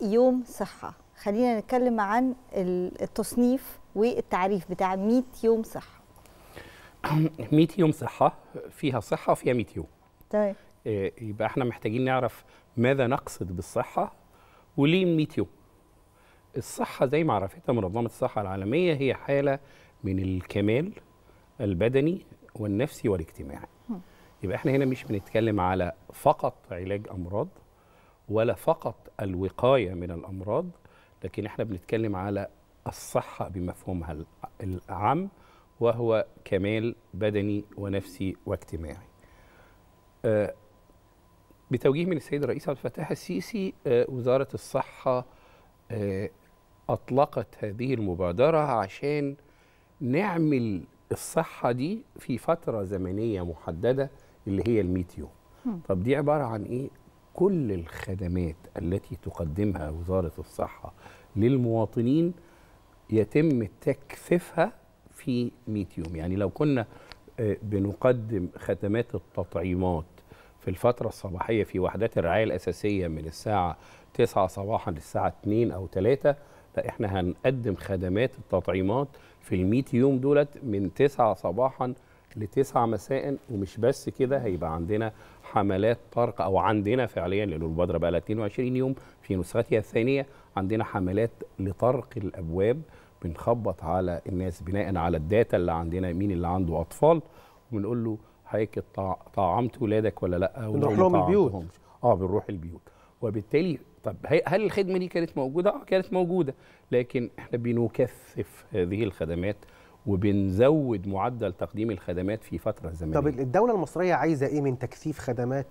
100 يوم صحه خلينا نتكلم عن التصنيف والتعريف بتاع 100 يوم صحه 100 يوم صحه فيها صحه وفيها 100 يوم تمام طيب. يبقى احنا محتاجين نعرف ماذا نقصد بالصحه وليه 100 يوم الصحه زي ما عرفتها منظمه الصحه العالميه هي حاله من الكمال البدني والنفسي والاجتماعي يبقى احنا هنا مش بنتكلم على فقط علاج امراض ولا فقط الوقايه من الامراض لكن احنا بنتكلم على الصحه بمفهومها العام وهو كمال بدني ونفسي واجتماعي. آه، بتوجيه من السيد الرئيس عبد الفتاح السيسي آه، وزاره الصحه آه، اطلقت هذه المبادره عشان نعمل الصحه دي في فتره زمنيه محدده اللي هي ال 100 يوم. طب دي عباره عن ايه؟ كل الخدمات التي تقدمها وزاره الصحه للمواطنين يتم تكثيفها في 100 يوم يعني لو كنا آه، بنقدم خدمات التطعيمات في الفترة الصباحية في وحدات الرعاية الأساسية من الساعة 9 صباحا للساعة 2 أو 3 لا إحنا هنقدم خدمات التطعيمات في 100 يوم دولت من 9 صباحا لتسعة مساء ومش بس كده هيبقى عندنا حملات طرق او عندنا فعليا لان المبادره بقى لها 22 يوم في نسختها الثانيه عندنا حملات لطرق الابواب بنخبط على الناس بناء على الداتا اللي عندنا مين اللي عنده اطفال وبنقول له حضرتك طعمت ولادك ولا لا بنروح لهم البيوت اه بنروح البيوت وبالتالي طب هل الخدمه دي كانت موجوده؟ اه كانت موجوده لكن احنا بنكثف هذه الخدمات وبنزود معدل تقديم الخدمات في فتره زمنيه طب الدوله المصريه عايزه ايه من تكثيف خدمات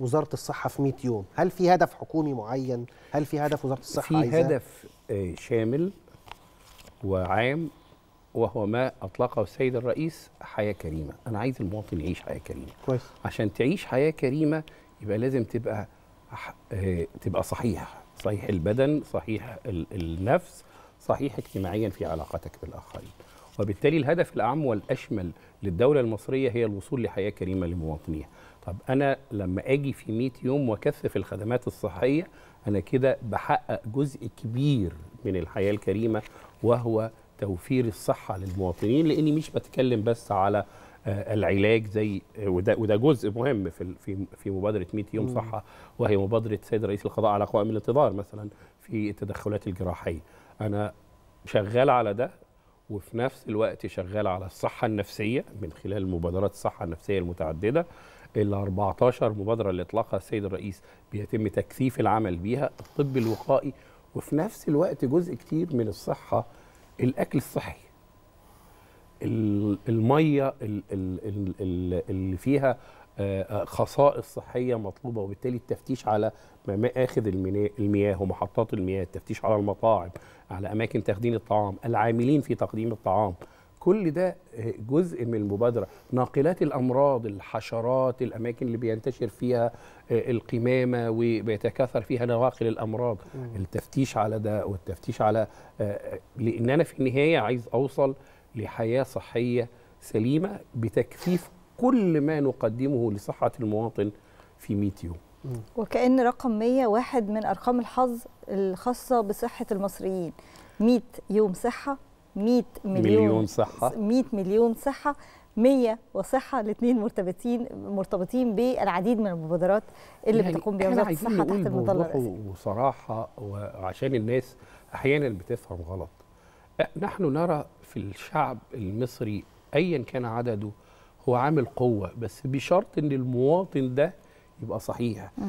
وزاره الصحه في 100 يوم هل في هدف حكومي معين هل في هدف وزاره الصحه في عايزة؟ هدف آه، شامل وعام وهو ما اطلقه السيد الرئيس حياه كريمه انا عايز المواطن يعيش حياه كريمه كويس عشان تعيش حياه كريمه يبقى لازم تبقى آه، تبقى صحيح صحيح البدن صحيح النفس صحيح اجتماعيا في علاقتك بالاخرين وبالتالي الهدف الأعم والأشمل للدولة المصرية هي الوصول لحياة كريمة لمواطنيها طب أنا لما أجي في 100 يوم وأكثف الخدمات الصحية أنا كده بحقق جزء كبير من الحياة الكريمة وهو توفير الصحة للمواطنين لأني مش بتكلم بس على آه، العلاج زي آه، وده وده جزء مهم في في في مبادره 100 يوم صحه وهي مبادره السيد رئيس القضاء على قوائم الانتظار مثلا في التدخلات الجراحيه انا شغال على ده وفي نفس الوقت شغال على الصحة النفسية من خلال مبادرات الصحة النفسية المتعددة ال 14 مبادرة اللي اطلقها السيد الرئيس بيتم تكثيف العمل بيها الطب الوقائي وفي نفس الوقت جزء كتير من الصحة الأكل الصحي الميه اللي فيها آه، آه، خصائص صحيه مطلوبه وبالتالي التفتيش على مآخذ المياه ومحطات المياه التفتيش على المطاعم على أماكن تخدين الطعام العاملين في تقديم الطعام كل ده آه، جزء من المبادرة ناقلات الأمراض الحشرات الأماكن اللي بينتشر فيها القمامة وبيتكاثر فيها نواقل الأمراض التفتيش على ده والتفتيش على لأن أنا في النهاية عايز أوصل لحياه صحيه سليمه بتكثيف كل ما نقدمه لصحه المواطن في 100 يوم. وكأن رقم 100 واحد من أرقام الحظ الخاصة بصحة المصريين 100 يوم صحة 100 مليون, مليون صحة 100 مليون صحة 100 وصحة الاثنين مرتبطين مرتبطين بالعديد من المبادرات اللي يعني بتقوم بها وزارة الصحة تحت المظلة وصراحة وعشان الناس أحيانا بتفهم غلط لا نحن نرى في الشعب المصري ايا كان عدده هو عامل قوه بس بشرط ان المواطن ده يبقى صحيح